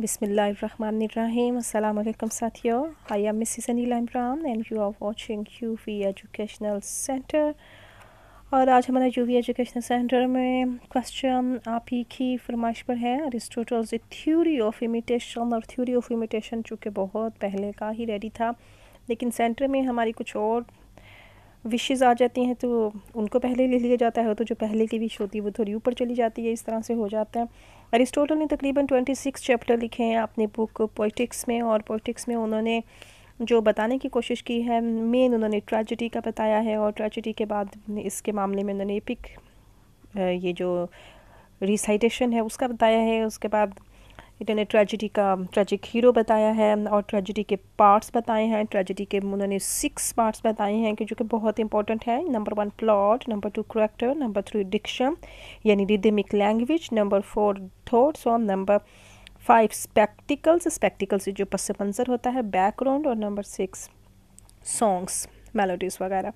बिसमीम अल्लाम साथियों I am Mrs Anil Imran and you are watching U V educational centre और आज हमारा यू वी एजुकेशनल सेंटर में क्वेश्चन आप ही की फरमाइश पर है अरिस्टोटल्स थ्योरी ऑफ इमिटेशन और थ्योरी ऑफ इमिटेशन चूँकि बहुत पहले का ही रेडी था लेकिन सेंटर में हमारी कुछ और विशेज़ आ जाती हैं तो उनको पहले ले लिया जाता है तो जो पहले की विश होती है वो थोड़ी ऊपर चली जाती है इस तरह से हो जाता है अरिस्टोटल ने तकरीबन ट्वेंटी सिक्स चैप्टर लिखे हैं अपनी बुक पोइटिक्स में और पोइटिक्स में उन्होंने जो बताने की कोशिश की है मेन उन्होंने ट्रेजिडी का बताया है और ट्रेजिडी के बाद इसके मामले में उन्होंने एपिक ये जो रिसाइटेशन है उसका बताया है उसके बाद इन्होंने ट्रेजिडी का ट्रेजिक हीरो बताया है और ट्रेजिडी के पार्ट्स बताए हैं ट्रेजिडी के उन्होंने सिक्स पार्ट्स बताए हैं कि जो कि बहुत इंपॉर्टेंट है number one plot number two character number three diction यानी rhythmic language number four thoughts और नंबर फाइव स्पेक्टिकल्स स्पेक्टिकल से जो पस मंजर होता है बैकग्राउंड और नंबर सिक्स सॉन्ग्स मेलोडीज़ वगैरह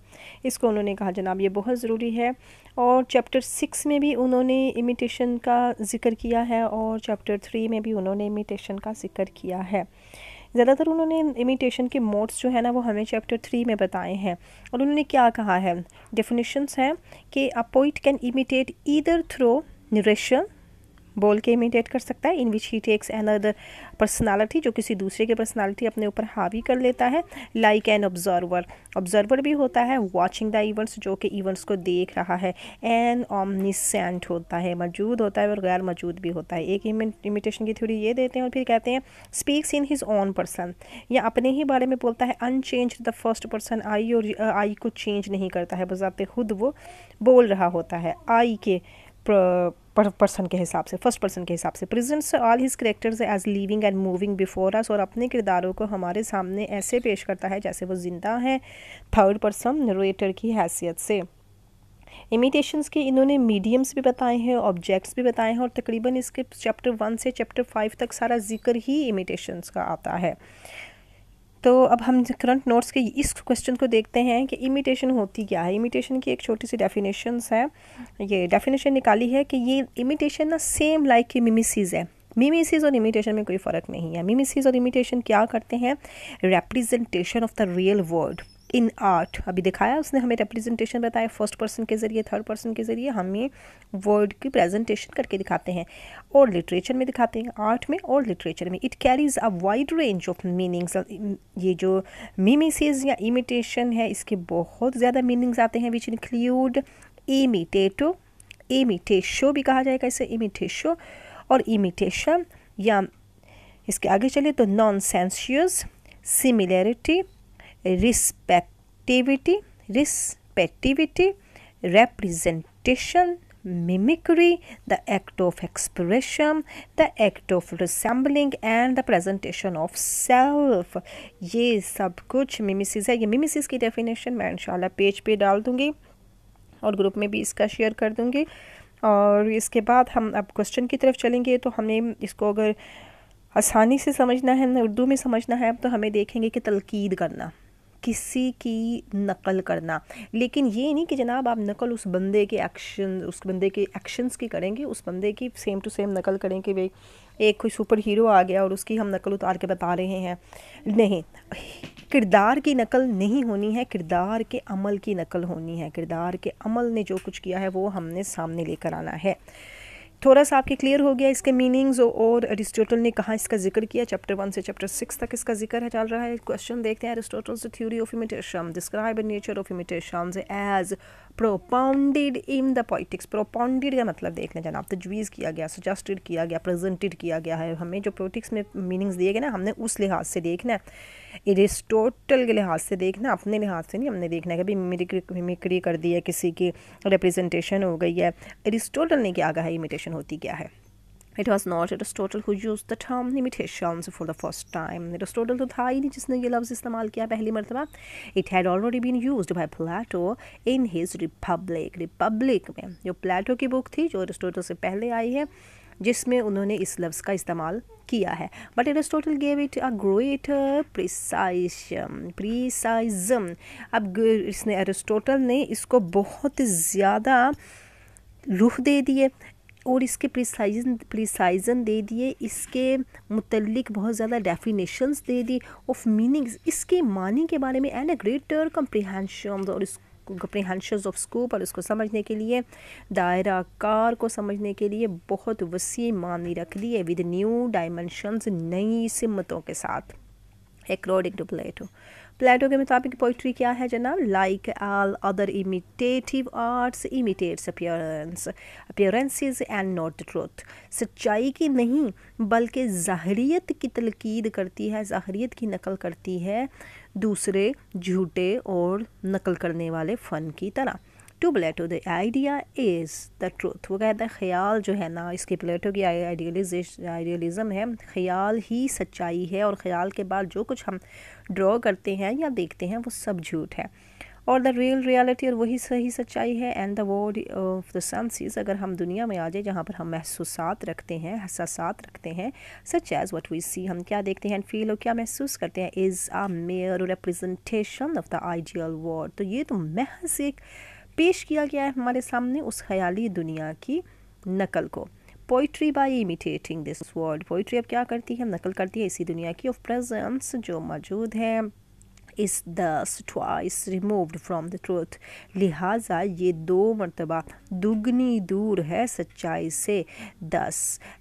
इसको उन्होंने कहा जनाब ये बहुत ज़रूरी है और चैप्टर सिक्स में भी उन्होंने इमिटेशन का ज़िक्र किया है और चैप्टर थ्री में भी उन्होंने इमिटेशन का ज़िक्र किया है ज़्यादातर उन्होंने इमिटेशन के मोड्स जो है ना वो हमें चैप्टर थ्री में बताए हैं और उन्होंने क्या कहा है डेफिनेशंस हैं कि a poet can imitate either through narration बोल के इमिटेट कर सकता है in which he takes an other personality जो किसी दूसरे की पर्सनालिटी अपने ऊपर हावी कर लेता है लाइक एन ऑब्जर्वर ऑब्जर्वर भी होता है वॉचिंग द इवेंट्स जो कि इवेंट्स को देख रहा है एन ऑमनीसेंट होता है मौजूद होता है और गैर मौजूद भी होता है एक इमिटेशन की थ्योरी ये देते हैं और फिर कहते हैं speaks in his own person या अपने ही बारे में बोलता है unchanged the first person I और आई uh, को चेंज नहीं करता है बजाते खुद वो बोल रहा होता है आई के प्र... पर्सन के हिसाब से फर्स्ट पर्सन के हिसाब से presents all his characters as living and moving before us और अपने किरदारों को हमारे सामने ऐसे पेश करता है जैसे वो जिंदा हैं थर्ड पर्सन नरेटर की हैसियत से इमिटेशंस के इन्होंने मीडियम्स भी बताए हैं ऑब्जेक्ट्स भी बताए हैं और तकरीबन इसके चैप्टर वन से चैप्टर फाइव तक सारा जिक्र ही इमिटेशंस का आता है तो अब हम करंट नोट्स के इस क्वेश्चन को देखते हैं कि इमिटेशन होती क्या है इमिटेशन की एक छोटी सी डेफिनेशंस है ये डेफिनेशन निकाली है कि ये इमिटेशन ना सेम लाइक की मिमिसीज है मिमिसीज और इमिटेशन में कोई फ़र्क नहीं है मिमिसिस और इमिटेशन क्या करते हैं representation of the real world in art अभी दिखाया उसने हमें रिप्रेजेंटेशन बताया फर्स्ट पर्सन के ज़रिए थर्ड पर्सन के ज़रिए हमें वर्ड की प्रेजेंटेशन करके दिखाते हैं और लिटरेचर में दिखाते हैं आर्ट में और लिटरेचर में it carries a wide range of meanings ये जो मीमिसज या इमिटेशन है इसके बहुत ज़्यादा मीनिंग्स आते हैं विच इंक्लूड इमिटेटो इमिटेशो भी कहा जाएगा इसे इमिटेशो और इमिटेशन या इसके आगे चले तो non sensuous similarity respectivity respectivity representation mimicry, the act of expression, the act of resembling and the presentation of self. ये सब कुछ मिमिसिस है ये मिमिसिस की डेफिनेशन मैं इंशाल्लाह पेज पे डाल दूँगी और ग्रुप में भी इसका शेयर कर दूँगी और इसके बाद हम अब क्वेश्चन की तरफ चलेंगे तो हमने इसको अगर आसानी से समझना है उर्दू में समझना है तो हमें देखेंगे कि तलकीद करना किसी की नकल करना लेकिन ये नहीं कि जनाब आप नकल उस बंदे के एक्शन उस बंदे के एक्शंस की करेंगे उस बंदे की सेम टू सेम नकल करें कि भाई एक कोई सुपर हीरो आ गया और उसकी हम नकल उतार के बता रहे हैं नहीं किरदार की नकल नहीं होनी है किरदार के अमल की नकल होनी है किरदार के अमल ने जो कुछ किया है वो हमने सामने लेकर आना है थोड़ा सा आपके क्लियर हो गया इसके मीनिंग्स और अरिस्टोटल ने कहाँ इसका जिक्र किया चैप्टर वन से चैप्टर सिक्स तक इसका जिक्र है चल रहा है क्वेश्चन देखते हैं Aristotle theory of imitation describe nature of imitation as propounded in the politics propounded का मतलब देखने जाना आप तजवीज़ किया गया सजेस्टेड किया गया प्रेजेंटेड किया गया है हमें जो पॉलिटिक्स में मीनिंग्स दिए गए ना हमने उस लिहाज से देखना है एरिस्टोटल के लिहाज से देखना अपने लिहाज से नहीं हमने देखना है कभी मिमिक्री कर दी है किसी की रिप्रेजेंटेशन हो गई है एरिस्टोटल ने क्या कहा है इमिटेशन होती क्या है it was not Aristotle who used the term limitations for the first time. Aristotle तो था ही नहीं जिसने ये लफ्ज़ इस्तेमाल किया पहली मरतबा it had already been used by Plato in his Republic Republic में जो प्लेटो की बुक थी जो अरिस्टोटल से पहले आई है जिसमें उन्होंने इस लफ्ज़ का इस्तेमाल किया है but Aristotle gave it a great precise precision अब इसने एरिस्टोटल ने इसको बहुत ज़्यादा रूह दे दिए और इसके प्रिसाइजन प्रिसाइजन दे दिए इसके मुतलक बहुत ज़्यादा डेफिनेशंस दे दी ऑफ मीनिंग्स इसके मानी के बारे में एंड अ ग्रेटर कंप्रिहेंशन और इस ऑफ स्कोप और इसको समझने के लिए दायरा कार को समझने के लिए बहुत वसी मानी रख दिए है विद न्यू डायमेंशंस नई सिमतों के साथ एक्रोडिक टू प्लेटो प्लेटो के मुताबिक पोइट्री क्या है जनाब like all other imitative arts imitates appearance appearances and not truth सच्चाई की नहीं बल्कि ज़ाहरीत की तलकीद करती है ज़ाहरीत की नकल करती है दूसरे झूठे और नकल करने वाले फ़न की तरह to Plato the idea is the truth वो कहता है ख्याल जो है ना इसके प्लेटो की आइडियलिजेश आइडियलिज़म है ख्याल ही सच्चाई है और ख्याल के बाद जो कुछ हम ड्रॉ करते हैं या देखते हैं वो सब झूठ है और द रियल रियलिटी और वही सही सच्चाई है and the world of the senses अगर हम दुनिया में आ जाए जहाँ पर हम महसूस रखते हैं हसासात रखते हैं such as what we see हम क्या देखते हैं एंड फील और क्या महसूस करते हैं is a mere representation of the ideal world तो ये तो महज एक पेश किया गया है हमारे सामने उस ख्याली दुनिया की नकल को poetry by imitating this world poetry अब क्या करती है नकल करती है इसी दुनिया की ऑफ प्रेजेंस जो मौजूद है is thus twice removed from the truth लिहाजा ये दो मरतबा दुगनी दूर है सच्चाई से thus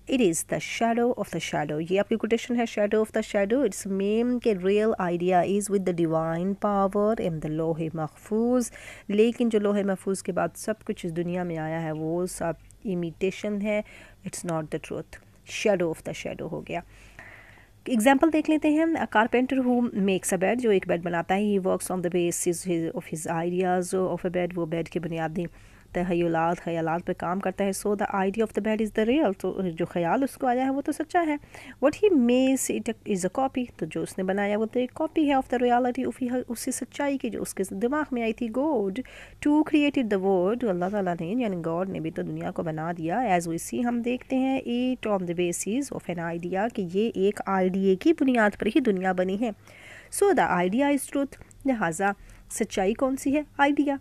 it is the shadow of the shadow ये आपकी कोटेशन है shadow of the shadow it's मेम के real idea is with the divine power एम द लोहे महफूज लेकिन जो लोहे महफूज के बाद सब कुछ इस दुनिया में आया है वो सब इमिटेशन है it's not the truth shadow of the shadow हो गया एग्जाम्पल देख लेते हैं a carpenter who makes a bed जो एक बेड बनाता है he works on the basis of his ideas of a bed वो बेड के बुनियादी तहयलात ख्यालात पर काम करता है so the idea of the bed is the real तो जो ख्याल उसको आया है वो तो सच्चा है what he makes it is a copy तो जो उसने बनाया वो तो एक कॉपी है ऑफ द रियलिटी उसी सच्चाई की जो उसके दिमाग में आई थी God to created the world अल्लाह ताला ने यानी गॉड ने भी तो दुनिया को बना दिया एज वी सी हम देखते हैं at on the basis of an idea कि ये एक आइडिया की बुनियाद पर ही दुनिया बनी है so the idea is truth लिहाजा सच्चाई कौन सी है आइडिया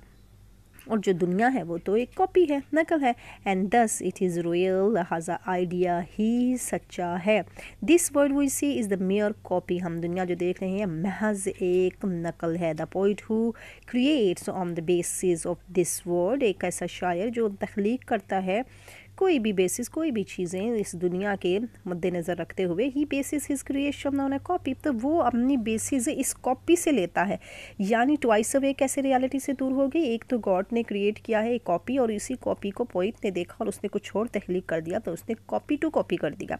और जो दुनिया है वो तो एक कॉपी है नकल है and thus it is real लिहाजा आइडिया ही सच्चा है this world we see is the mere copy हम दुनिया जो देख रहे हैं महज एक नकल है the poet who creates on the basis of this world एक ऐसा शायर जो तख्लीक करता है कोई भी बेसिस कोई भी चीज़ें इस दुनिया के मद्देनज़र रखते हुए he bases his creation on a copy तो वो अपनी बेसिस इस कॉपी से लेता है यानी ट्वाइस अवे कैसे रियलिटी से दूर हो गई एक तो गॉड ने क्रिएट किया है एक कॉपी और इसी कॉपी को पोइट ने देखा और उसने कुछ और तहलीक कर दिया तो उसने कॉपी टू कॉपी कर दिया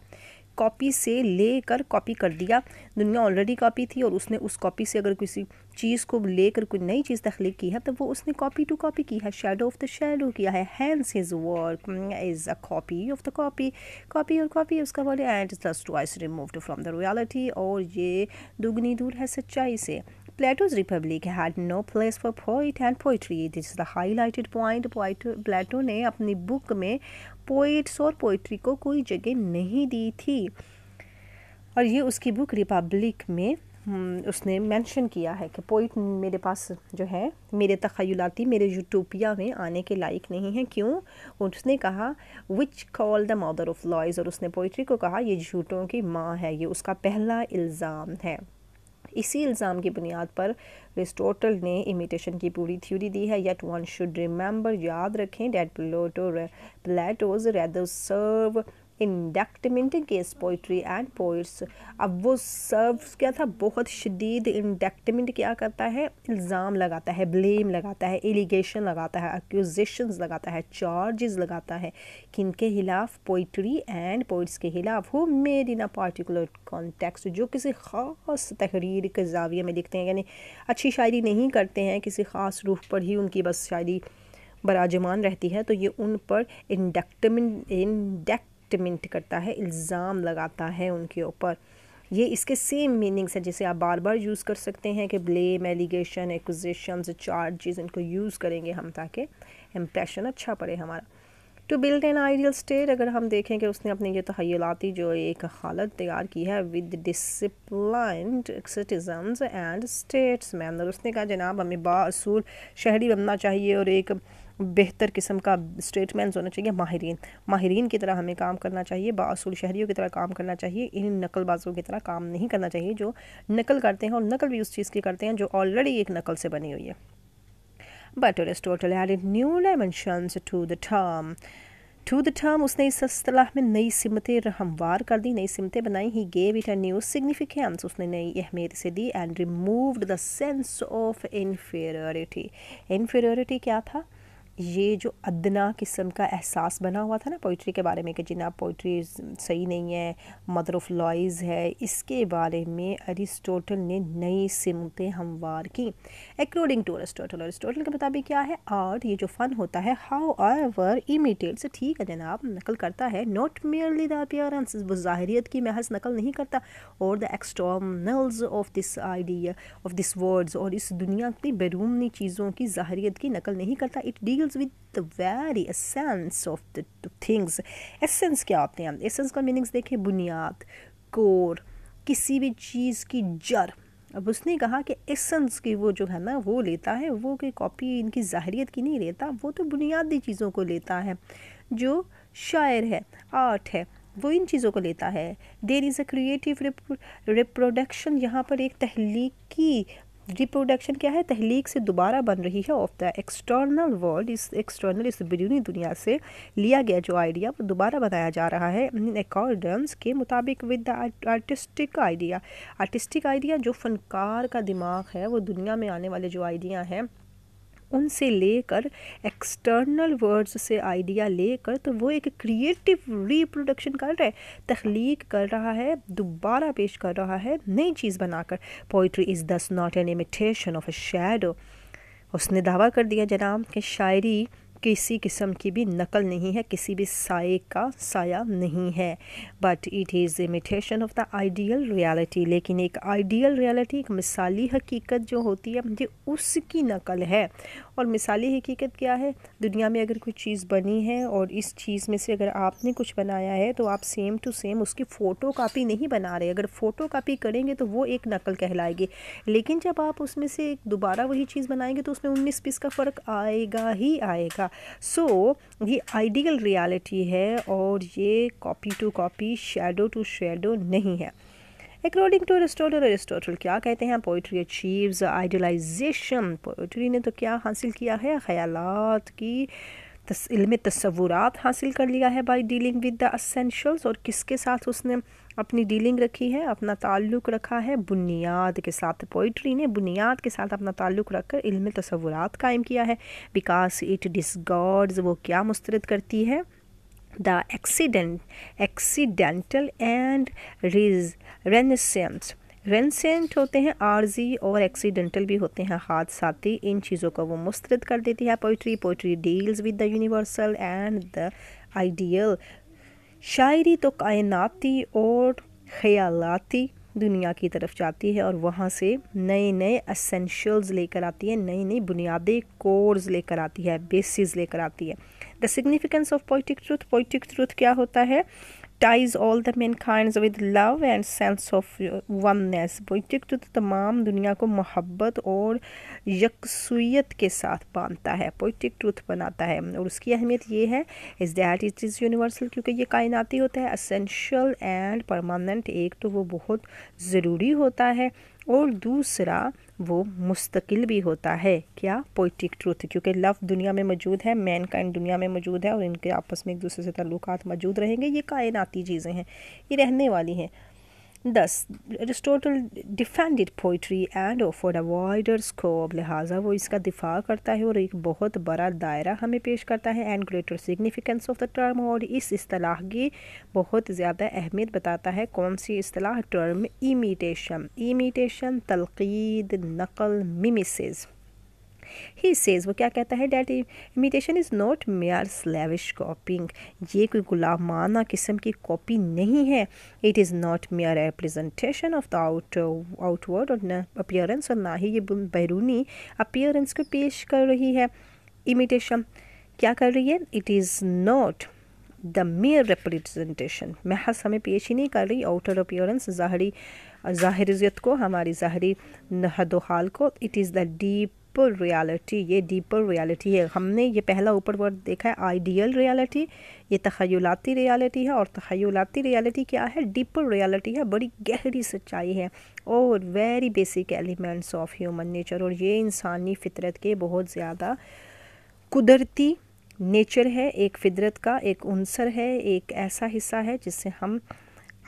कॉपी से ले कर कॉपी कर दिया दुनिया ऑलरेडी कॉपी थी और उसने उस कॉपी से अगर किसी चीज़ को लेकर कोई नई चीज़ तख्लीक की है तो वो उसने कॉपी टू कॉपी की है शेडो ऑफ द शेडो किया है hence his work is a copy of the copy copy और कॉपी उसका word and thus twice remove from the reality और ये दुगनी दूर है सच्चाई से Plato's Republic had no place for poet and poetry this is the highlighted point Plato ने अपनी बुक में पोइट्स और पोइट्री को कोई जगह नहीं दी थी और ये उसकी बुक रिपब्लिक में हम्म, उसने मेंशन किया है कि पोइट मेरे पास जो है मेरे तखयलाती मेरे यूटोपिया में आने के लायक नहीं है क्यों उसने कहा which call the mother of lies और उसने पोइट्री को कहा ये झूठों की माँ है ये उसका पहला इल्ज़ाम है इसी इल्ज़ाम की बुनियाद पर रिस्टोटल ने इमिटेशन की पूरी थ्योरी दी है येट वन शुड रिमेंबर याद रखें that Plato Plato's rather severe indictment against poetry and poets अब वो सर्व क्या था बहुत शदीद इंडक्टमेंट क्या करता है इल्ज़ाम लगाता है ब्लेम लगाता है एलिगेशन लगाता है एक्यूजेशन लगाता है चार्जेस लगाता है किन के खिलाफ पोइट्री एंड पोइट्स के खिलाफ हो made in a particular context जो किसी ख़ास तहरीर के जाविये में लिखते हैं यानी अच्छी शायरी नहीं करते हैं किसी ख़ास रूह पर ही उनकी बस शायरी बराजमान रहती है तो ये उन पर इंडक्टमेंट इंडक्ट डिस्टिमिंट करता है इल्ज़ाम लगाता है उनके ऊपर ये इसके सेम मीनिंग्स हैं जिसे आप बार बार यूज़ कर सकते हैं कि ब्लेम एलिगेशन एक्विजिशन चार्जेस इनको यूज़ करेंगे हम ताकि इम्प्रेशन अच्छा पड़े हमारा to build an ideal state अगर हम देखें कि उसने अपनी ये तहलाती जो एक हालत तैयार की है with discipline citizen and states और उसने कहा जनाब हमें बासूल शहरी बनना चाहिए और एक बेहतर किस्म का स्टेटमैन होना चाहिए माहरीन माहरीन की तरह हमें काम करना चाहिए बासूल शहरीों की तरह काम करना चाहिए इन नकलबाजों की तरह काम नहीं करना चाहिए जो नकल करते हैं और नकल भी उस चीज़ की करते हैं जो ऑलरेडी एक नकल से बनी हुई है but Aristotle added new dimensions to the term to the term उसने इस असलाह में नई सिमतें हमवार कर दी नई सिमतें बनाई he gave it a new significance उसने नई अहमियत से दी and removed the sense of inferiority inferiority क्या था ये जो अदना किस्म का एहसास बना हुआ था ना पोइट्री के बारे में कि जिना पोइट्री सही नहीं है मदर ऑफ लॉइज है इसके बारे में अरिस्टोटल ने नई सिमतें हमवार की अकॉर्डिंग टू अरिस्टोटल अरिस्टोटल के मुताबिक क्या है आर्ट ये जो फ़न होता है हाउ इमिटेट से ठीक है जनाब नकल करता है नॉट मेयरली दियरेंस वो ज़ाहरीत की महज नकल नहीं करता और the externals of this idea of this words और इस दुनिया की बैरूनी चीज़ों की ज़ाहरीत की नकल नहीं करता it deal deals with the very essence of the things essence क्या होते हैं एसेंस का मीनिंग्स देखें बुनियाद कोर किसी भी चीज़ की जड़ अब उसने कहा कि एसेंस की वो जो है ना वो लेता है वो कोई कॉपी इनकी ज़ाहरीत की नहीं लेता वो तो बुनियादी चीज़ों को लेता है जो शायर है आर्ट है वो इन चीज़ों को लेता है there is a creative reproduction यहाँ पर एक तहलीकी रिप्रोडक्शन क्या है तहलीक से दोबारा बन रही है ऑफ द एक्सटर्नल वर्ल्ड इस एक्सटर्नल इस बिरूनी दुनिया से लिया गया जो आइडिया वो दोबारा बनाया जा रहा है इन अकॉर्डेंस के मुताबिक with the artistic idea artistic idea जो फनकार का दिमाग है वो दुनिया में आने वाले जो आइडिया हैं उनसे लेकर एक्सटर्नल वर्ड्स से आइडिया लेकर तो वो एक क्रिएटिव रिप्रोडक्शन कर रहा है तख्लीक कर रहा है दोबारा पेश कर रहा है नई चीज़ बनाकर poetry is thus not an imitation of a shadow उसने दावा कर दिया जनाब कि शायरी किसी किस्म की भी नकल नहीं है किसी भी साए का साया नहीं है but it is imitation of the ideal reality लेकिन एक आइडियल रियलिटी एक मिसाली हकीकत जो होती है ये उसकी नकल है और मिसाली हकीकत क्या है दुनिया में अगर कोई चीज़ बनी है और इस चीज़ में से अगर आपने कुछ बनाया है तो आप सेम टू सेम उसकी फ़ोटो कापी नहीं बना रहे अगर फ़ोटो कापी करेंगे तो वो एक नकल कहलाएगी लेकिन जब आप उसमें से दोबारा वही चीज़ बनाएंगे तो उसमें उन्नीस पीस का फ़र्क आएगा ही आएगा सो so, ये आइडियल रियलिटी है और ये copy to copy shadow to shadow नहीं है अकॉर्डिंग टू अरिस्टोटल अरिस्टोटल क्या कहते हैं पोइट्री अचीव्स आइडियलाइजेशन पोइट्री ने तो क्या हासिल किया है ख्याल की तस, इल्म तस्वुरात हासिल कर लिया है by dealing with the essentials और किसके साथ उसने अपनी डीलिंग रखी है अपना ताल्लुक़ रखा है बुनियाद के साथ पोइट्री ने बुनियाद के साथ अपना ताल्लुक़ रखकर इल्म तस्वुरात कायम किया है बिकॉज इट डिसगार्ड्स वो क्या मुस्तरद करती है द एक्सीडेंट एक्सीडेंटल एंड रिज रेनेसेंस रेंसेंट होते हैं आर्जी और एक्सीडेंटल भी होते हैं हादसाती इन चीज़ों को वो मुस्तरद कर देती है poetry poetry deals with the universal and the ideal शायरी तो कायनाती और ख़यालाती दुनिया की तरफ जाती है और वहाँ से नए नए असेंशल्स लेकर आती है नई नई बुनियादी कोर्स लेकर आती है बेसिस लेकर आती है the significance of poetic truth poetic truth क्या होता है ties all the mankinds with love and sense of uh, oneness बेशक जो तमाम दुनिया को मोहब्बत और यकसुयत के साथ बांधता है पोइटिक ट्रूथ बनाता है और उसकी अहमियत ये है is that it is universal क्योंकि ये कायनाती होता है असेंशल एंड परमानेंट एक तो वो बहुत ज़रूरी होता है और दूसरा वो मुस्तकिल भी होता है क्या पोइटिक ट्रूथ क्योंकि लव दुनिया में मौजूद है मैन काइंड दुनिया में मौजूद है और इनके आपस में एक दूसरे से तल्लुक मौजूद रहेंगे ये कायनाती चीज़ें हैं ये रहने वाली हैं Thus, Aristotle defended poetry and offered a wider scope. लिहाजा वो इसका दिफा करता है और एक बहुत बड़ा दायरा हमें पेश करता है and greater significance of the term और इस असलाह की बहुत ज़्यादा अहमियत बताता है कौन सी असलाह टर्म इमिटेशन इमिटेशन तलकीद नकल मिमिसज ही सेज वो क्या कहता है that imitation is not mere slavish copying ये कोई गुलामाना किस्म की कॉपी नहीं है it is not mere representation of the out outward और अपियरेंस और ना ही ये बैरूनी अपियरेंस को पेश कर रही है इमिटेशन क्या कर रही है it is not the mere representation महज हमें पेश ही नहीं कर रही आउटर अपियरेंस ज़ाहरी ज़ाहरीत को हमारी ज़ाहरी नहदोहाल को it is the deep deeper reality ये डीपर रियलिटी है हमने ये पहला ऊपर वर्ड देखा है आइडियल रियलिटी ये तखयलाती रियलिटी है और तखयलाती रियलिटी क्या है डीपर रियलिटी है बड़ी गहरी सच्चाई है और very basic elements of human nature और ये इंसानी फितरत के बहुत ज़्यादा कुदरती नेचर है एक फितरत का एक अनसर है एक ऐसा हिस्सा है जिससे हम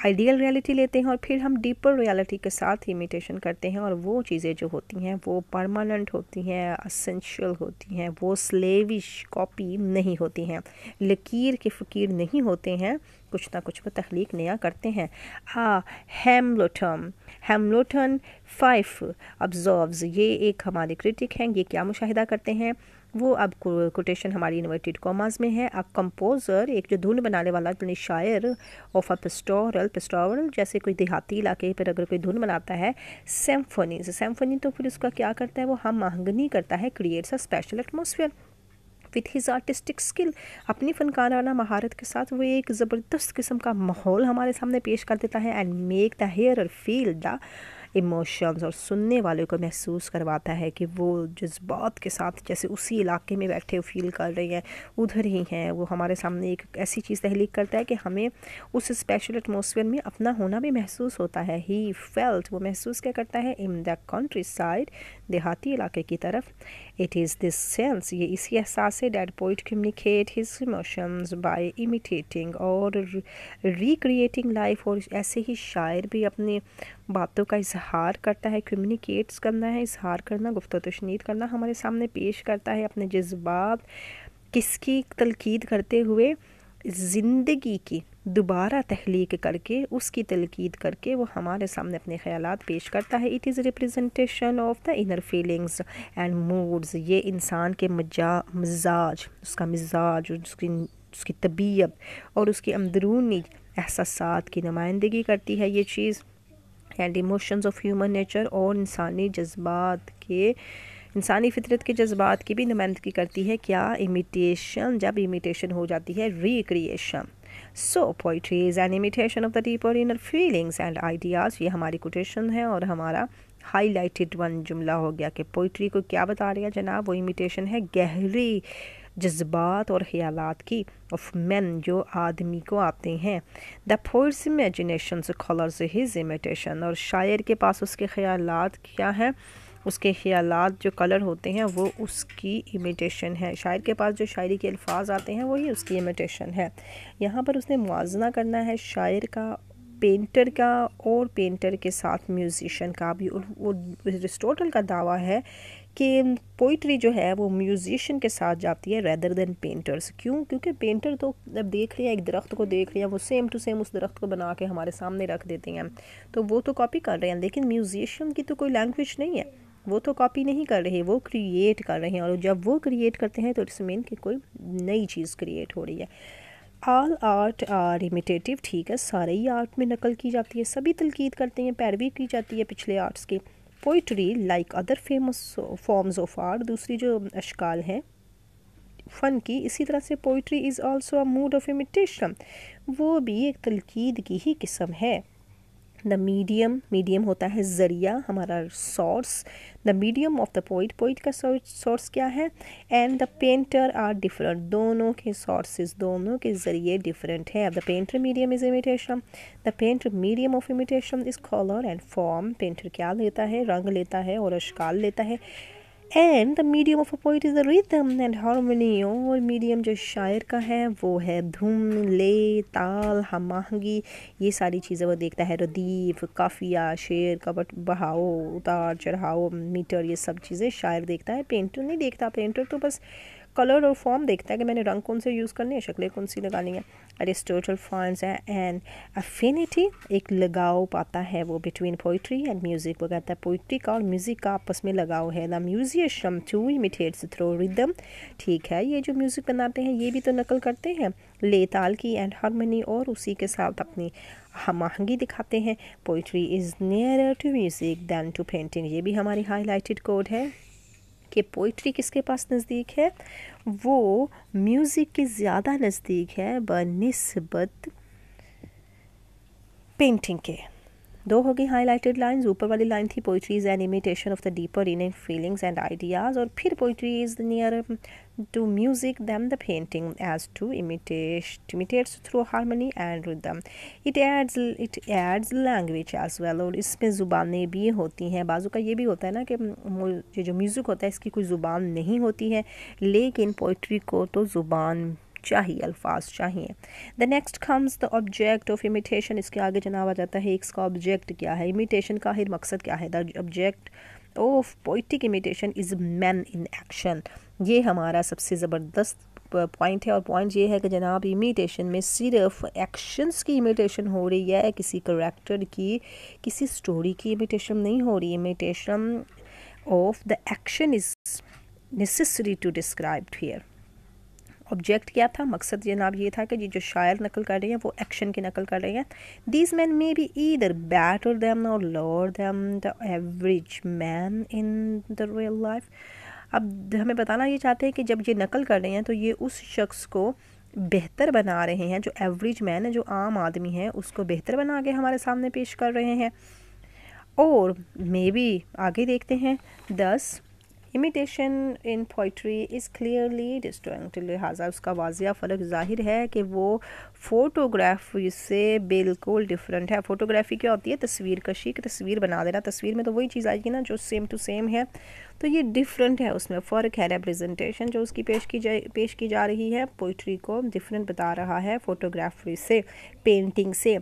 आइडियल रियलिटी लेते हैं और फिर हम डीपर रियलिटी के साथ इमिटेशन करते हैं और वो चीज़ें जो होती हैं वो परमानेंट होती हैं असेंशियल होती हैं वो स्लेविश कॉपी नहीं होती हैं लकीर के फ़कीर नहीं होते हैं कुछ ना कुछ वो तख्लीक नया करते हैं आ हेमलोटम हेमलोटन फाइफ ऑब्जर्व्स ये एक हमारे क्रिटिक हैं ये क्या मुशाहिदा करते हैं वो अब कोटेशन हमारी इन्वर्टेड कॉमाज में है अ कंपोज़र एक जो धुन बनाने वाला यानी शायर ऑफ अ पिस्टोरल पिस्टोरल जैसे कोई देहाती इलाके पर अगर कोई धुन बनाता है सिम्फनीज सेम्फोनी तो फिर उसका क्या करता है वो हम महंगनी करता है creates a special atmosphere with his artistic skill अपनी फनकाराना महारत के साथ वो एक ज़बरदस्त किस्म का माहौल हमारे सामने पेश कर देता है and make the hearer feel the emotions और सुनने वाले को महसूस करवाता है कि वो जज्बात के साथ जैसे उसी इलाके में बैठे फील कर रही हैं उधर ही हैं वो हमारे सामने एक ऐसी चीज़ तहलीक करता है कि हमें उस स्पेशल एटमोसफियर में अपना होना भी महसूस होता है ही फेल्ट वो महसूस क्या करता है इन द कंट्री साइड देहाती इलाके की तरफ It is this sense, ये इसी एहसास से that poet communicate his emotions by imitating और रिक्रिएटिंग लाइफ और ऐसे ही शायर भी अपने बातों का इजहार करता है कम्युनिकेट्स करना है इजहार करना गुफ्त तशनीद करना हमारे सामने पेश करता है अपने जज्बात किसकी तलकीद करते हुए ज़िंदगी की दोबारा तहलीक करके उसकी तलकीद करके वो हमारे सामने अपने ख्याल पेश करता है it is representation of the inner feelings and moods ये इंसान के मजा मिजाज उसका मिजाज उसकी उसकी तबीयत और उसकी अंदरूनी एहसास की नुमाइंदगी करती है ये चीज़ and emotions of human nature और इंसानी जज्बात के इंसानी फितरत के जज्बात की भी नुमाइंदगी करती है क्या इमिटेशन जब इमिटेशन हो जाती है recreation so poetry is an imitation of the deeper inner feelings and ideas ये हमारी कोटेशन है और हमारा हाईलाइटेड वन जुमला हो गया कि पोइट्री को क्या बता रहे हैं जनाब वो इमिटेशन है गहरी जज्बात और ख्याल की ऑफ मैन जो आदमी को आते हैं the force imagination colours his imitation और शायर के पास उसके ख्याल क्या हैं उसके ख्याल जो कलर होते हैं वो उसकी इमिटेशन है शायर के पास जो शायरी के अल्फाज आते हैं वही उसकी इमिटेशन है यहाँ पर उसने मुआजना करना है शायर का पेंटर का और पेंटर के साथ म्यूज़िशन का भी वो रिस्टोटल का दावा है कि पोइट्री जो है वो म्यूज़िशन के साथ जाती है रेदर देन पेंटर्स क्यों क्योंकि पेंटर तो जब देख लिया एक दरख्त को देख लिया वो सेम टू सेम उस दरख्त को बना के हमारे सामने रख देते हैं तो वो तो कॉपी कर रहे हैं लेकिन म्यूज़िशियन की तो कोई लैंग्वेज नहीं है वो तो कॉपी नहीं कर रहे वो क्रिएट कर रहे हैं और जब वो क्रिएट करते हैं तो इट्स मीन कि कोई नई चीज़ क्रिएट हो रही है आल आर्ट आर इमिटेटिव ठीक है सारे ही आर्ट में नकल की जाती है सभी तलकीद करते हैं पैरवी की जाती है पिछले आर्ट्स की poetry like other famous forms of art दूसरी जो अशकाल हैं फ़न की इसी तरह से poetry is also a mood of imitation वो भी एक तलकीद की ही किस्म है द मीडियम मीडियम होता है ज़रिया हमारा source the medium of the poet poet का सोर्स क्या है and the painter are different दोनों के सोर्सेज दोनों के ज़रिए डिफरेंट है अब the painter medium is imitation the painter medium of imitation is colour and form painter क्या लेता है रंग लेता है और अशकाल लेता है and the medium of a poet is the rhythm and harmony और मीडियम जो शायर का है वो है धुम ले ताल हमाहंगी ये सारी चीज़ें वो देखता है रदीफ काफिया शेर का बट बहाओ उतार चढ़ाओ मीटर ये सब चीज़ें शायर देखता है पेंटर नहीं देखता पेंटर तो बस कलर और फॉर्म देखता है कि मैंने रंग कौन से यूज़ करने हैं शक्लें कौन सी लगानी है एरिस्टोटल है एंड अफिनिटी एक लगाव पाता है वो बिटवीन पोइट्री एंड म्यूज़िक वो कहता है पोइट्री का और म्यूज़िक का आपस में लगाव है the museum to imitates through rhythm ठीक है ये जो म्यूज़िक बनाते हैं ये भी तो नकल करते हैं ले ताल की एंड हारमोनी और उसी के साथ अपनी हम आहंगी दिखाते हैं poetry is near to music than to painting ये भी हमारी हाईलाइटेड कोड है कि पोइट्री किसके पास नज़दीक है वो म्यूज़िक के ज़्यादा नज़दीक है बनस्बत पेंटिंग के दो हो गई हाईलाइटेड लाइंस ऊपर वाली लाइन थी poetry is an imitation of the deeper in feelings and ideas और फिर poetry is near to music than the painting as to imitate imitates through harmony and rhythm it adds it adds language as well और इसमें ज़ुबानें भी होती हैं बाजू का ये भी होता है ना कि ये जो म्यूज़िक होता है इसकी कोई ज़ुबान नहीं होती है लेकिन पोइट्री को तो ज़ुबान चाहिए अल्फाज चाहिए the next comes the object of imitation इसके आगे जनाब आ जाता है इसका ऑब्जेक्ट क्या है इमिटेशन का आखिर मकसद क्या है the object of poetic imitation is man in action ये हमारा सबसे ज़बरदस्त पॉइंट है और पॉइंट ये है कि जनाब इमिटेशन में सिर्फ एक्शंस की इमिटेशन हो रही है किसी करेक्टर की किसी स्टोरी की इमिटेशन नहीं हो रही imitation of the action is necessary to describe here object क्या था मकसद जनाब ये था कि ये जो शायर नकल कर रहे हैं वो एक्शन की नकल कर रहे हैं this man may be either better than और lower than the average man in the real life अब हमें बताना ये चाहते हैं कि जब ये नकल कर रहे हैं तो ये उस शख्स को बेहतर बना रहे हैं जो एवरेज मैन है जो आम आदमी है उसको बेहतर बना के हमारे सामने पेश कर रहे हैं और मे बी आगे देखते हैं thus imitation in poetry is clearly distorting लिहाजा उसका वाजिया फ़र्क ज़ाहिर है कि वो फ़ोटोग्राफी से बिल्कुल डिफरेंट है फ़ोटोग्राफी क्या होती है तस्वीर कशी की तस्वीर बना देना तस्वीर में तो वही चीज़ आएगी ना जो सेम टू सेम है तो ये डिफरेंट है उसमें फ़र्क है रिप्रजेंटेशन जो उसकी पेश की जा पेश की जा रही है पोइट्री को डिफरेंट बता रहा है फोटोग्राफी से पेंटिंग से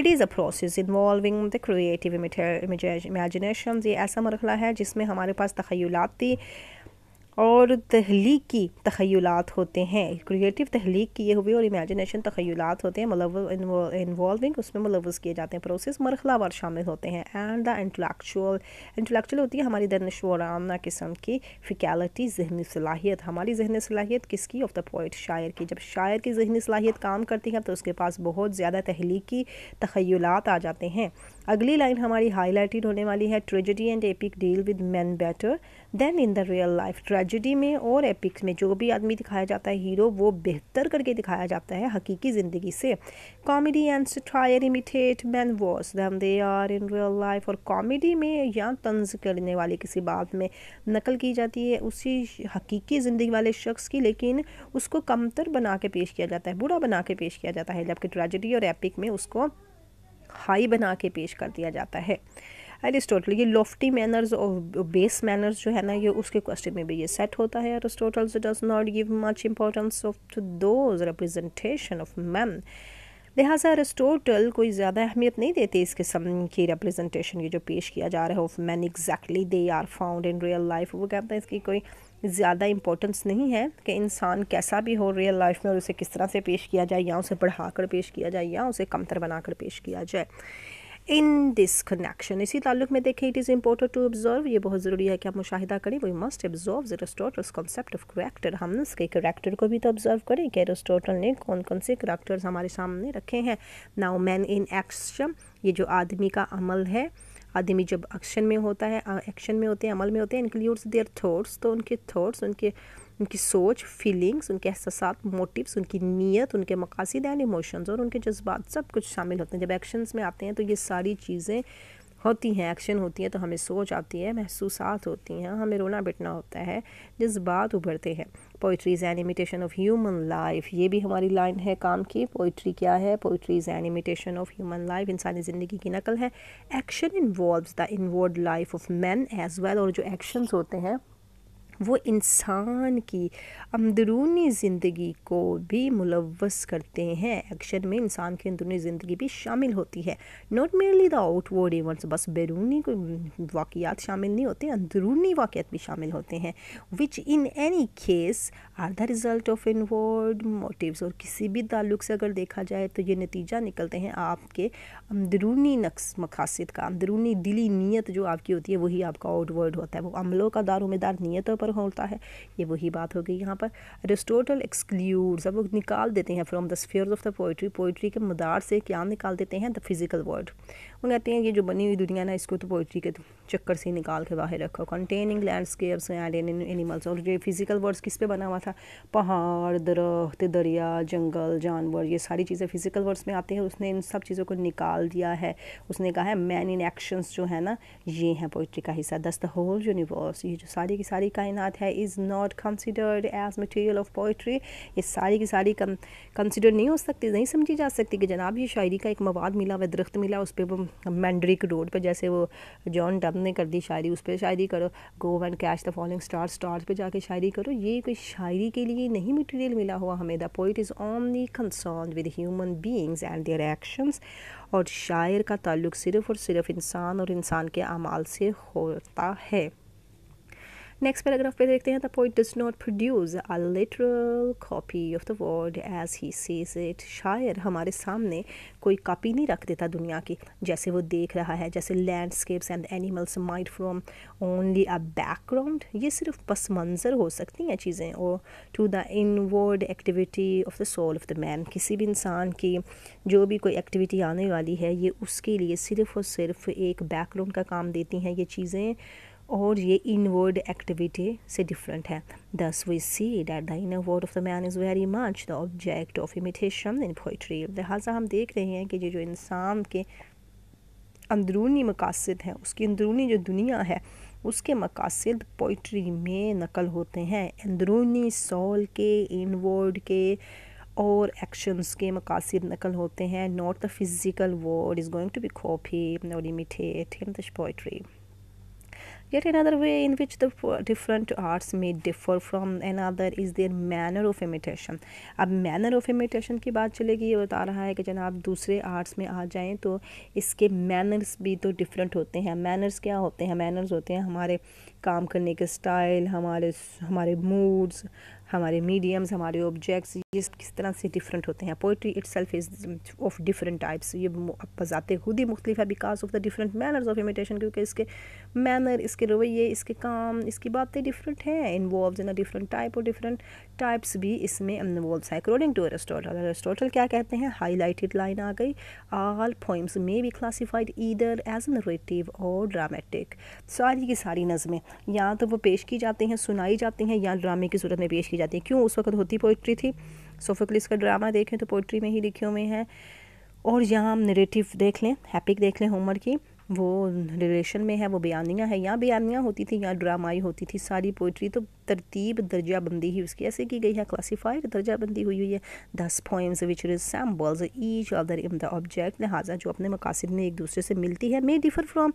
it is a process involving the creative imagination ये ऐसा मरहला है जिसमें हमारे पास तखयलाती और तहलीक की होते हैं क्रिएटिव तहलीक किए हुए और इमेजिनेशन तखयलात होते हैं मतलब इन्वॉल्विंग उसमें मुलवस किए जाते हैं प्रोसेस मरखलावार शामिल होते हैं एंड द इंटलेक्चुअल इंटलेक्चुअल होती है हमारी दरनश किस्म की फिकैलिटी जहनी सलाहियत हमारी जहनी सलाहियत किसकी ऑफ द पोइट शायर की जब शायर की जहनी सलाहियत काम करती है तो उसके पास बहुत ज़्यादा तहलीकी तखयलात आ जाते हैं अगली लाइन हमारी हाई होने वाली है tragedy and epic deal with man better than in the real life tragedy में और एपिक्स में जो भी आदमी दिखाया जाता है हीरो वो बेहतर करके दिखाया जाता है हकीकी ज़िंदगी से comedy and tries imitate man worse than they are in real life और कॉमेडी में या तंज करने वाली किसी बात में नकल की जाती है उसी हकीकी ज़िंदगी वाले शख्स की लेकिन उसको कमतर बना के पेश किया जाता है बुरा बना के पेश किया जाता है जबकि ट्रेजिडी और एपिक में उसको हाई बना के पेश कर दिया जाता है अरिस्टोटल ये लॉफ्टी मैनर्स और बेस मैनर्स जो है ना ये उसके क्वेश्चन में भी ये सेट होता है Aristotle does not give much importance of to those representation of man लिहाजा अरिस्टोटल कोई ज़्यादा अहमियत नहीं देते इस किस्म की रिप्रेजेंटेशन ये जो पेश किया जा रहा है of man exactly they are found in real life वो कहते हैं इसकी कोई ज़्यादा इंपॉर्टेंस नहीं है कि इंसान कैसा भी हो रियल लाइफ में और उसे किस तरह से पेश किया जाए या उसे बढ़ाकर पेश किया जाए या उसे कमतर बनाकर पेश किया जाए इन दिस कनेक्शन इसी ताल्लुक में देखें it is important to observe ये बहुत ज़रूरी है कि हम मुशाहिदा करें we must observe Aristotle's concept of character हम उसके करेक्टर को भी तो ऑब्जर्व करें कि एरोस्टोटल ने कौन कौन से करेक्टर्स हमारे सामने रखे हैं नाउ मैन इन एक्शन ये जो आदमी का अमल है आदमी जब एक्शन में होता है एक्शन में होते हैं अमल में होते हैं इंक्लूड्स देयर थॉट्स तो उनके थॉट्स उनके उनकी सोच फीलिंग्स उनके एहसास मोटिव्स उनकी नीयत उनके मकासद एंड इमोशंस और उनके जज्बात सब कुछ शामिल होते हैं जब एक्शंस में आते हैं तो ये सारी चीज़ें होती हैं एक्शन होती हैं तो हमें सोच आती है महसूस होती हैं हमें रोना बिटना होता है जज्बात उभरते हैं poetry is an imitation imitation of human life ये भी हमारी लाइन है काम की पोइट्री क्या है poetry is an imitation imitation of human life इंसानी ज़िंदगी की नकल है action involve the inward life of man as well और जो एक्शंस होते हैं वो इंसान की अंदरूनी ज़िंदगी को भी मुलवस करते हैं एक्शन में इंसान की अंदरूनी ज़िंदगी भी शामिल होती है not merely the outward events बस बैरूनी वाकियात शामिल नहीं होते अंदरूनी वाकियात भी शामिल होते हैं which in any case are the result of inward motives और किसी भी ताल्लुक से अगर देखा जाए तो ये नतीजा निकलते हैं आपके अंदरूनी नक्स मकासद का अंदरूनी दिली नीयत जो आपकी होती है वही आपका आउटवर्ड होता है वो अमलों का दारोमदार नीयतों पर होता है ये वही बात हो गई यहाँ पर अरिस्टोटल एक्सक्लूड्स अब वो निकाल देते हैं from the sphere of the poetry poetry के मदार से क्या निकाल देते हैं द फिज़िकल वर्ड वो कहते हैं ये जो बनी हुई दुनिया ना इसको तो पोइट्री के चक्कर से निकाल के बाहर रखो कंटेनिंग लैंडस्केप्स एंड एनिमल्स और ये फिजिकल वर्ड्स किस पे बना हुआ था पहाड़ दरख्त दरिया जंगल जानवर ये सारी चीज़ें फिजिकल वर्ड्स में आती हैं उसने इन सब चीज़ों को निकाल दिया है उसने कहा है मैन इन एक्शंस जो है ना ये हैं पोइट्री का हिस्सा दस द होल यूनिवर्स ये जो सारी की सारी कायनात है is not considered as material of poetry ये सारी की सारी कंसिडर नहीं हो सकती नहीं समझी जा सकती कि जनाब ये शायरी का एक मवाद मिला हुआ दरख्त मिला उस पर वो मैंड्रिक रोड पर जैसे वो जॉन डब ने कर दी शायरी उस पर शायरी करो go and catch the following star stars पे जाके शायरी करो ये कोई शायरी के लिए नहीं मटेरियल मिला हुआ हमें the poet is only concern with human beings and their actions और शायर का ताल्लुक सिर्फ़ और सिर्फ इंसान और इंसान के अमाल से होता है नेक्स्ट पैराग्राफ पे देखते हैं the poet does not produce a literal copy of the word as he says it शायर हमारे सामने कोई कॉपी नहीं रख देता दुनिया की जैसे वो देख रहा है जैसे landscapes and animals might from only a background ये सिर्फ पस मंज़र हो सकती हैं चीज़ें और to the inward activity of the soul of the man किसी भी इंसान की जो भी कोई एक्टिविटी आने वाली है ये उसके लिए सिर्फ़ और सिर्फ एक बैकग्राउंड का काम देती हैं ये चीज़ें और ये इनवर्ड एक्टिविटी से डिफरेंट है thus we see that the inner word of the man is very much the object of imitation in poetry लिहाजा हम देख रहे हैं कि ये जो इंसान के अंदरूनी मकासद हैं उसकी अंदरूनी जो दुनिया है उसके मकासद पोइट्री में नकल होते हैं अंदरूनी सॉल के इनवर्ड के और एक्शंस के मकासद नकल होते हैं not the physical word is going to be copy not imitate in this poetry Yet another way in which the different arts may differ from another is their manner of imitation. अब manner of imitation की बात चलेगी ये बता रहा है कि जनाब दूसरे arts में आ जाएँ तो इसके manners भी तो different होते हैं manners क्या होते हैं manners होते हैं हमारे काम करने के style हमारे हमारे moods हमारे मीडियम्स हमारे ऑब्जेक्ट्स ये किस तरह से डिफरेंट होते हैं poetry itself is of different types ये बजाते खुद ही मुख्तलिफ है because of the different manners of imitation क्योंकि इसके मैनर इसके रवैये इसके काम इसकी बातें डिफरेंट हैं इन्वॉल्व इन डिफरेंट टाइप और डिफरेंट टाइप्स भी इसमें इन्वॉल्व हैं अकॉर्डिंग टू अरेस्टोटल अरेस्टोटल क्या कहते हैं हाई लाइन आ गई all poems may be classified either as narrative और ड्रामेटिक सारी की सारी नज़में या तो वो पेश की जाती हैं सुनाई जाती हैं या ड्रामे की सूरत में पेश की जाती है क्यों उस वक्त होती पोइट्री थी सोफोक्लिस का ड्रामा देखें तो पोइट्री में ही लिखे हुए हैं और यहाँ हम नरेटिव देख लें हैपिक देख लें होमर की वो रिलेशन में है वो बयानियाँ है या बयानियाँ होती थी या ड्रामाई होती थी सारी पोइट्री तो तरतीब दर्जा बंदी ही उसकी ऐसे की गई है क्लासीफाइड दर्जा बंदी हुई हुई है thus points which resembles each of other in the object लिहाजा जो अपने मकासद में एक दूसरे से मिलती है may differ from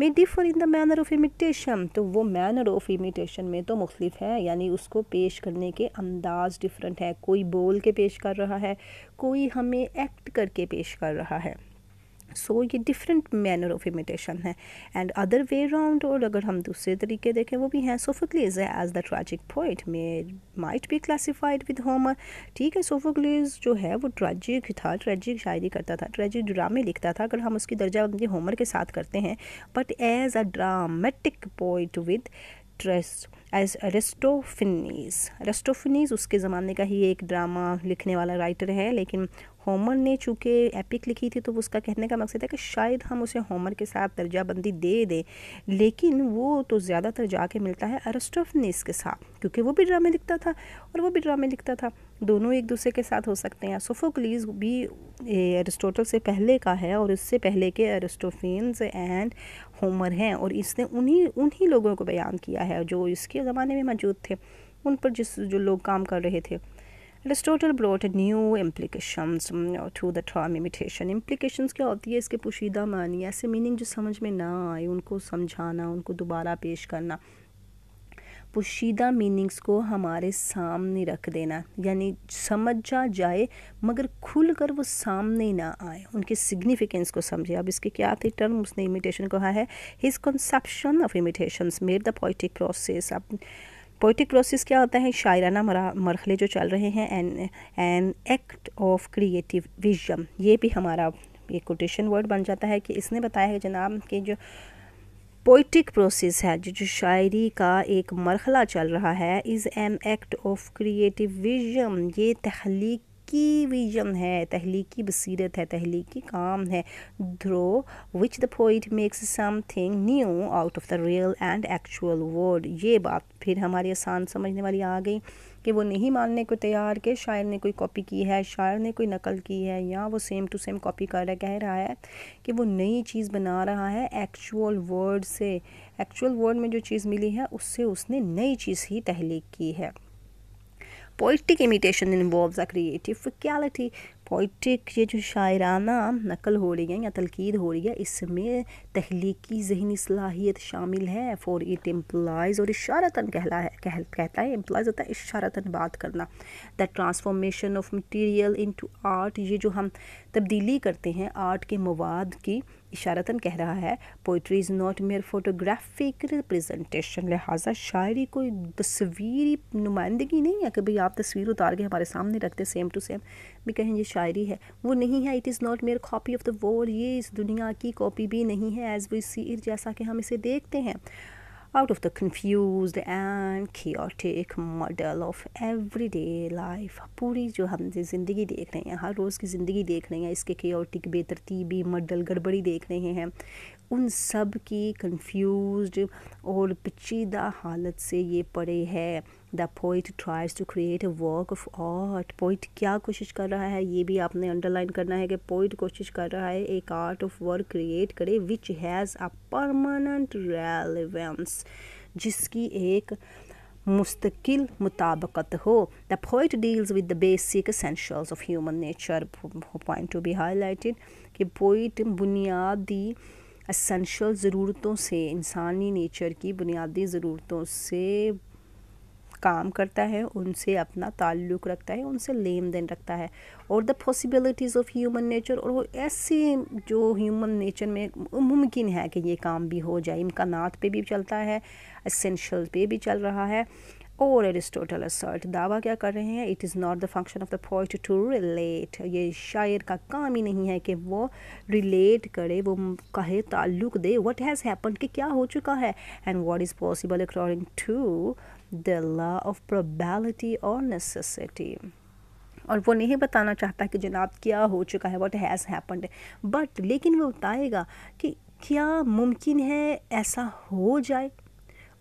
may differ in the manner of imitation तो वो मैनर ऑफ इमिटेशन में तो मुख्तफ है यानी उसको पेश करने के अंदाज डिफरेंट है कोई बोल के पेश कर रहा है कोई हमें एक्ट करके पेश कर रहा है सो ये डिफरेंट मैनर ऑफ इमिटेशन है एंड अदर वे राउंड और अगर हम दूसरे तरीके देखें वो भी हैं सोफोक्लीज है as the tragic poet may might be classified with Homer ठीक है सोफोक्लीज जो है वो ट्रैजिक था ट्रैजिक शायरी करता था ट्रैजिक ड्रामे लिखता था अगर हम उसकी दर्जा होमर के साथ करते हैं but as a dramatic poet with trace as Aristophanes Aristophanes उसके ज़माने का ही एक ड्रामा लिखने वाला राइटर है लेकिन होमर ने चूँकि एपिक लिखी थी तो उसका कहने का मकसद है कि शायद हम उसे होमर के साथ दर्जाबंदी दे दें लेकिन वो तो ज़्यादातर जाके मिलता है अरस्टोफनीस के साथ क्योंकि वो भी ड्रामे लिखता था और वो भी ड्रामे लिखता था दोनों एक दूसरे के साथ हो सकते हैं सोफोक्लीज भी अरिस्टोटल से पहले का है और इससे पहले के अरिस्टोफिनस एंड होमर हैं और इसने उन्हीं उन्हीं लोगों को बयान किया है जो इसके ज़माने में मौजूद थे उन पर जिस जो लोग काम कर रहे थे Aristotle brought new implications through the term imitation implications क्या होती है इसके पोशीदा मानी ऐसे मीनिंग जो समझ में ना आए उनको समझाना उनको दोबारा पेश करना पोशीदा मीनिंग्स को हमारे सामने रख देना यानी समझा जाए मगर खुल कर वो सामने ना आए उनके सिग्निफिकेंस को समझे अब इसके क्या थे टर्म उसने इमिटेशन कहा है his conception of imitations made the poetic process अब पोइटिक प्रोसेस क्या होता है शायराना मरहले जो चल रहे हैं an an act of creative vision ये भी हमारा ये कोटेशन वर्ड बन जाता है कि इसने बताया है जनाब कि जो पोइटिक प्रोसेस है जो जो शायरी का एक मरहला चल रहा है is an act of creative vision ये तहलीक तहलीकी विजन है तहलीकी बसीरत है तहलीकी काम है through which the poet makes something new out of the real and actual word ये बात फिर हमारी आसान समझने वाली आ गई कि वो नहीं मानने को तैयार के शायर ने कोई कॉपी की है शायर ने कोई नकल की है या वो सेम टू सेम कॉपी कर रहा कह रहा है कि वो नई चीज़ बना रहा है एक्चुअल वर्ड से एक्चुअल वर्ड में जो चीज़ मिली है उससे उसने नई चीज़ ही तहलीक की है poetic imitation involves a creative quality poetic ये जो शायराना नकल हो रही है या तलकीद हो रही है इसमें तहलीकी जहनी सलाहियत शामिल है फॉर इट एम्प्लाइज और इशारतान कहला है कह, कहता है एम्प्लाइज होता है इशारतान बात करना the transformation of material in art ये जो हम तब्दीली करते हैं आर्ट के मवाद की इशारतन कह रहा है poetry is not mere photographic representation लिहाजा शायरी कोई तस्वीरी नुमाइंदगी नहीं है कि भाई आप तस्वीर उतार के हमारे सामने रखते सेम टू सेम भी कहें ये शायरी है वो नहीं है it is not mere copy of the world ये इस दुनिया की कॉपी भी नहीं है एज़ वी सी इट जैसा कि हम इसे देखते हैं out of the confused and chaotic model of every day life पूरी जो हम ज़िंदगी देख रहे हैं हर रोज़ की ज़िंदगी देख रहे हैं इसके chaotic बेतरतीबी मॉडल गड़बड़ी देख रहे हैं उन सब की कंफ्यूज्ड और पेचीदा हालत से ये पड़े है the poet tries to create a work of art poet क्या कोशिश कर रहा है ये भी आपने अंडरलाइन करना है कि पोइट कोशिश कर रहा है एक आर्ट ऑफ वर्क क्रिएट करे which has a permanent relevance जिसकी एक मुस्तकिल मुताबकत हो the poet deals with the basic essentials of human nature point to be highlighted कि पोइट बुनियादी असेंशल ज़रूरतों से इंसानी नेचर की बुनियादी ज़रूरतों से काम करता है उनसे अपना ताल्लुक़ रखता है उनसे लेन देन रखता है और the possibilities of human nature और वो ऐसे जो ह्यूमन नेचर में मुमकिन है कि ये काम भी हो जाए इम्कान पे भी चलता है असेंशल पे भी चल रहा है और एरिस्टोटल असर्ट दावा क्या कर रहे हैं it is not the function of the poet to relate ये शायर का काम ही नहीं है कि वो रिलेट करे वो कहे ताल्लुक दे व्हाट हैज़ हैपन कि क्या हो चुका है and what is possible according to the law of probability or necessity और वो नहीं बताना चाहता कि जनाब क्या हो चुका है वट हैज़ हैपन्ड बट लेकिन वो बताएगा कि क्या मुमकिन है ऐसा हो जाए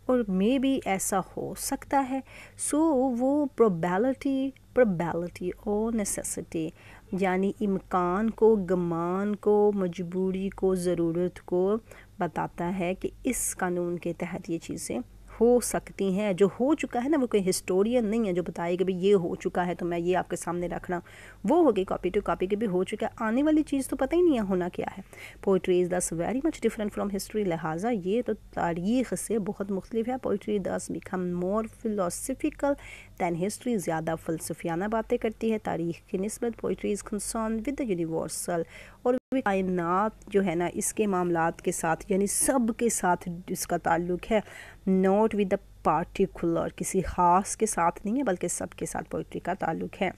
और मे भी ऐसा हो सकता है सो so, वो प्रोबेलिटी प्रोबेलिटी और नेसेसिटी यानी इम्कान को गमान को मजबूरी को ज़रूरत को बताता है कि इस कानून के तहत ये चीज़ें हो सकती हैं जो हो चुका है ना वो कोई हिस्टोरियन नहीं है जो बताए कि भाई ये हो चुका है तो मैं ये आपके सामने रख रहा हूँ वो हो गई कॉपी टू कॉपी के भी हो चुका है आने वाली चीज़ तो पता ही नहीं है होना क्या है poetry is thus very much different from history लिहाजा ये तो तारीख से बहुत मुख्तलिफ है poetry thus become more philosophical than history ज़्यादा फ़लसफियाना बातें करती है तारीख की नस्बत poetry is concern with the universal और कायनात जो है ना इसके मामला के साथ यानी सब के साथ इसका ताल्लुक है नॉट विद द पार्टिकुलर किसी खास के साथ नहीं है बल्कि सब के साथ पोइट्री का ताल्लुक है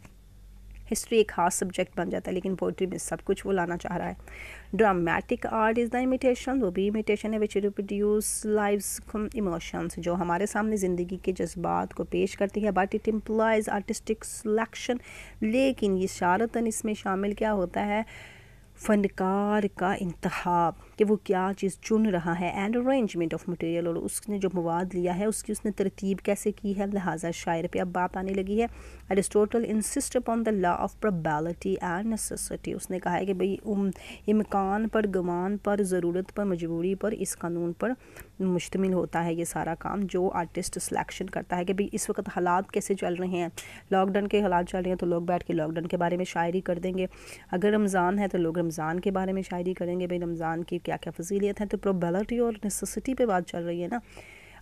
हिस्ट्री एक खास सब्जेक्ट बन जाता है लेकिन पोइट्री में सब कुछ वो लाना चाह रहा है dramatic art is the imitation वो भी इमिटेशन है विच रिप्रोड्यूस लाइव इमोशंस जो हमारे सामने ज़िंदगी के जज्बात को पेश करती है but it implies artistic selection लेकिन ये शारतन इसमें शामिल क्या होता है फ़नकार का इंतहाब कि वो क्या चीज़ चुन रहा है एंड अरेंजमेंट ऑफ मटेरियल और उसने जो मवाद लिया है उसकी उसने तरतीब कैसे की है लिहाजा शायर पे अब बात आने लगी है Aristotle insist upon the law of probability and necessity उसने कहा है कि भाई इमकान पर गमान पर ज़रूरत पर मजबूरी पर इस कानून पर मुश्तमिल होता है ये सारा काम जो आर्टिस्ट सिलेक्शन करता है कि भाई इस वक्त हालात कैसे चल रहे हैं लॉकडाउन के हालात चल रहे हैं तो लोग बैठ के लॉकडाउन के बारे में शायरी कर देंगे अगर रमज़ान है तो लोग रमज़ान के बारे में शायरी करेंगे भाई रमज़ान की क्या क्या फजीलियत हैं तो प्रोबेलिटी और नेसेसिटी पे बात चल रही है ना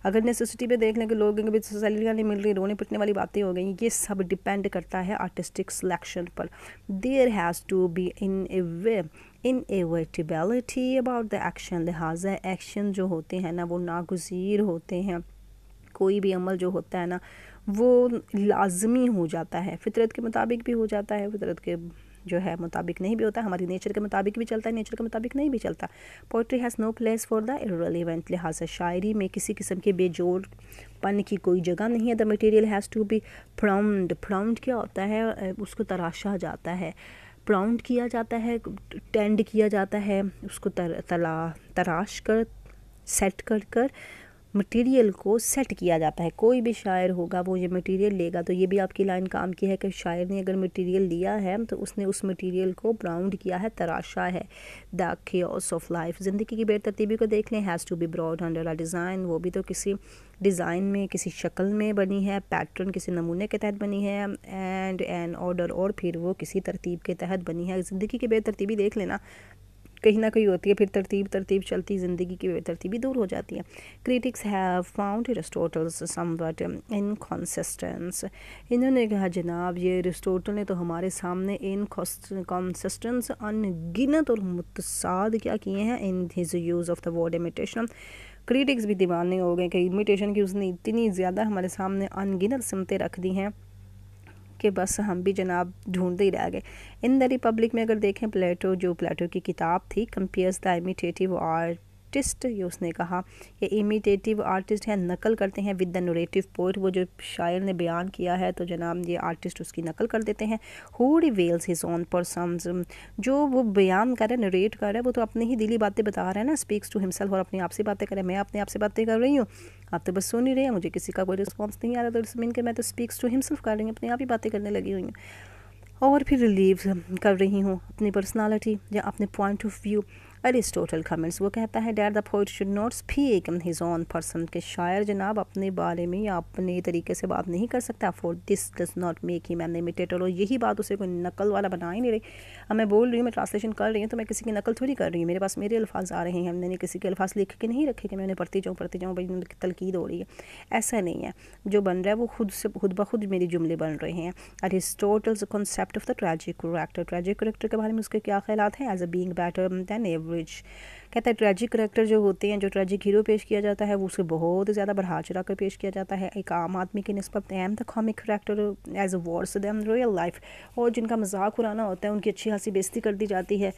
अगर नेसेसिटी पे देख लें कि लोग के बीच सैलरियाँ नहीं मिल रही रोने पिटने वाली बातें हो गई ये सब डिपेंड करता है आर्टिस्टिक सिलेक्शन पर there has to be in a way inevitability about the action लिहाजा एक्शन जो होते हैं ना वो नागजीर होते हैं कोई भी अमल जो होता है ना वो लाजमी हो जाता है फितरत के मुताबिक भी हो जाता है फितरत के जो है मुताबिक नहीं भी होता हमारी नेचर के मुताबिक भी चलता है नेचर के मुताबिक नहीं भी चलता poetry has no place for the irrelevant लिहाजा शायरी में किसी किस्म के बेजोड़ पन की कोई जगह नहीं है the material has to be found found क्या होता है उसको तराशा जाता है प्राउंड किया जाता है टेंड किया जाता है उसको तर, तला तराश कर सेट कर कर मटेरियल को सेट किया जाता है कोई भी शायर होगा वो ये मटेरियल लेगा तो ये भी आपकी लाइन काम की है कि शायर ने अगर मटेरियल लिया है तो उसने उस मटेरियल को ब्राउंड किया है तराशा है द खियोस ऑफ लाइफ ज़िंदगी की बेतरतीबी को देख लें has to be brought under a design वो भी तो किसी डिज़ाइन में किसी शक्ल में बनी है पैटर्न किसी नमूने के तहत बनी है एंड एन ऑर्डर और फिर वो किसी तरतीब के तहत बनी है ज़िंदगी की बेतरतीबी देख लेना कहीं ना कहीं होती है फिर तरतीब तरतीब चलती ज़िंदगी की बेतरतीबी दूर हो जाती है critics have found Aristotle's somewhat inconsistence इन्होंने कहा जनाब ये एरिस्टोटल ने तो हमारे सामने इन कॉन्सिस्टेंस अनगिनत और मुतसाद क्या किए हैं in his use of the word imitation critics भी दीवाने हो गए कि इमिटेशन की उसने इतनी ज़्यादा हमारे सामने अनगिनत सिमतें रख दी हैं कि बस हम भी जनाब ढूंढते ही रह गए इन द रिपब्लिक में अगर देखें प्लेटो जो प्लेटो की किताब थी compares the imitative art artist ये उसने कहा ये इमिटेटिव आर्टिस्ट हैं नकल करते हैं विद द नोरेटिव पोइट वो जो शायर ने बयान किया है तो जनाब ये आर्टिस्ट उसकी नकल कर देते हैं who reveals his own persons जो वो बयान कर रहे है नरेट कर रहा है वो तो अपनी ही दिली बातें बता रहे हैं ना स्पीक्स टू हिमसेल्फ और अपने आप से बातें करें मैं अपने आप से बातें कर रही हूँ आप तो बस सुन ही रहे हैं मुझे किसी का कोई रिस्पॉन्स नहीं आ रहा तो इसमें के मैं तो स्पीक्स टू हिमसेल्फ कर रही हूँ अपने आप ही बातें करने लगी हुई हूँ और फिर रिलीव कर रही हूँ अपनी पर्सनालिटी या अपने point of view Aristotle comments वो कहता है that the poet should not speak his own person के शायर जनाब अपने बारे में या अपने तरीके से बात नहीं कर सकता for this does not make him an imitator और यही बात उसे कोई नकल वाला बना ही नहीं रही अब मैं बोल रही हूँ मैं ट्रांसलेशन कर रही हूँ तो मैं किसी की नकल थोड़ी कर रही हूँ मेरे पास मेरे अल्फाज आ रहे हैं मैंने किसी के अल्फाज लिख के नहीं रखे कि मैं उन्हें पढ़ती जाऊँ पढ़ती जाऊँ भाई उनकी तलकीद हो रही है ऐसा नहीं है जो बन रहा है वो खुद से खुद ब खुद मेरे जुमले बन रहे हैं Aristotle's concept of the tragic character tragic character के बारे में उसके क्या ख्याल हैं as a being better than which कहता है ट्रैजिक करेक्टर जो होते हैं जो ट्रैजिक हीरो पेश किया जाता है वो उसे बहुत ज़्यादा बढ़ा चढ़ा कर पेश किया जाता है एक आम आदमी के नस्बत aim the comic character as a worse them real life और जिनका मजाक उड़ाना होता है उनकी अच्छी खासी बेजती कर दी जाती है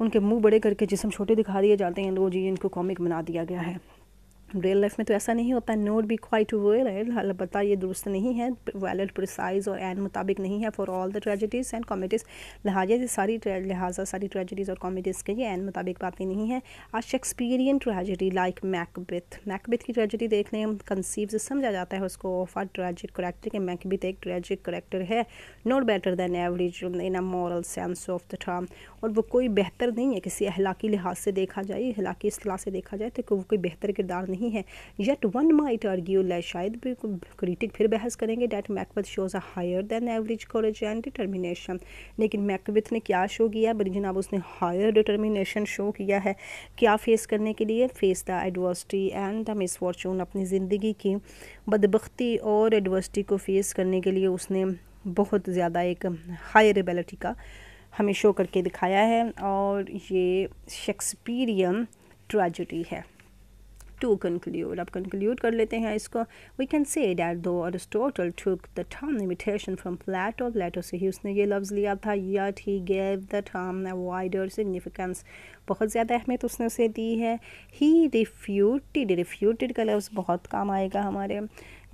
उनके मुंह बड़े करके जिसम छोटे दिखा दिए जाते हैं वो तो जी इनको कॉमिक बना दिया गया है रियल लाइफ में तो ऐसा नहीं होता नोट बी क्वाइट वेल अलबत्ता ये दुरुस्त नहीं है वैलड प्रिसाइज और एन मुताबिक नहीं है for all the tragedies and comedies लिहाजा से सारी लिहाजा सारी ट्रेजडीज़ और कॉमेडीज़ के ये एन मुताबिक बातें नहीं है a Shakespearean tragedy like Macbeth Macbeth की ट्रेजडी देख लें कंसीव से समझा जाता है उसको ऑफ आर ट्रेजिक करेक्टर के मैकबिथ एक ट्रेजिक करेक्टर है not better than average in a moral sense of the term और वो कोई बेहतर नहीं है किसी अहलाकी लिहाज से देखा जाए अहलाकी असलाह से देखा जाए तो वो कोई बेहतर किरदार नहीं नहीं है yet one might argue like शायद भी क्रिटिक फिर बहस करेंगे that Macbeth shows a higher than average courage and determination लेकिन मैकविथ ने क्या शो किया बल्कि जनाब उसने हायर डिटर्मिनेशन शो किया है क्या फेस करने के लिए face the adversity and the misfortune अपनी ज़िंदगी की बदबख्ती और एडवर्सिटी को फेस करने के लिए उसने बहुत ज़्यादा एक हायर एबिलिटी का हमें शो करके दिखाया है और ये शेक्सपीरियन ट्रेजिडी है टू कंक्लूड अब कंक्लूड कर लेते हैं इसको we can say that though Aristotle took the term imitation from Plato Plato से ही उसने ये लफ्ज़ लिया था yet he gave the term wider significance बहुत ज़्यादा अहमियत उसने उसे दी है ही रिफ्यूटेड रिफ्यूटेड का लफ्ज़ बहुत काम आएगा हमारे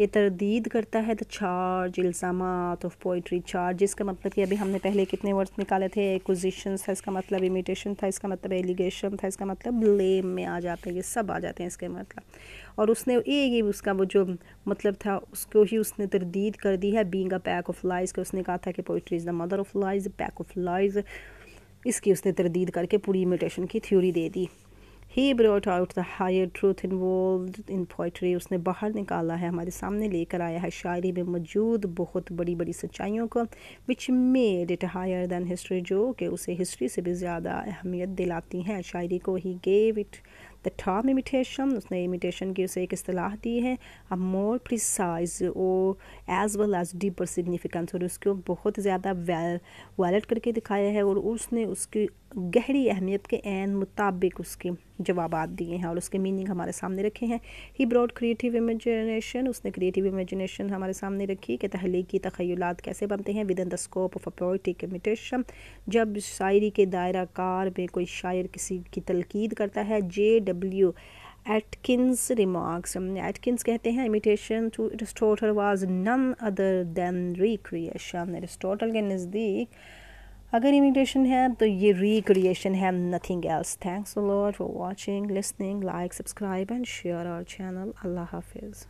ये तरदीद करता है द चार्ज इल्ज़ाम ऑफ पोइट्री चार्ज जिसका मतलब कि अभी हमने पहले कितने वर्ड्स निकाले थे एक्विजिशन था इसका मतलब इमिटेशन था इसका मतलब एलिगेशन था इसका मतलब ब्लेम में आ जाते हैं ये सब आ जाते हैं इसके मतलब और उसने एक ही उसका वो जो मतलब था उसको ही उसने तरदीद कर दी है being a pack of lies का उसने कहा था कि poetry is the mother of lies pack of lies इसकी उसने तरदीद करके पूरी इमिटेशन की थ्योरी दे दी he brought out the higher truth involve in poetry उसने बाहर निकाला है हमारे सामने लेकर आया है शायरी में मौजूद बहुत बड़ी बड़ी सच्चाइयों को which made it higher than history जो कि उसे हिस्ट्री से भी ज़्यादा अहमियत दिलाती हैं शायरी को he gave it the term imitation उसने इमिटेशन की उसे एक असलाह दी है अ मोर प्रिसाइज और as well as deeper significance और उसको बहुत ज़्यादा वैल वैलट करके दिखाया है और उसने उसकी गहरी अहमियत के एन मुताबिक उसके जवाब दिए हैं और उसके मीनिंग हमारे सामने रखे हैं ही ब्रॉड क्रिएटिव इमेजिनेशन उसने क्रिएटिव इमेजिनेशन हमारे सामने रखी कि तहलीकी तखयल कैसे बनते हैं within the scope of a poetic imitation जब शायरी के दायरा कार में कोई शायर किसी की तलकीद करता है J W Atkins remarks Atkins कहते हैं imitation to Aristotle was none other than recreation Aristotle के नज़दीक अगर इमिटेशन है तो ये रिक्रिएशन है nothing else thanks a lot for watching listening like subscribe and share our channel अल्लाह हाफिज़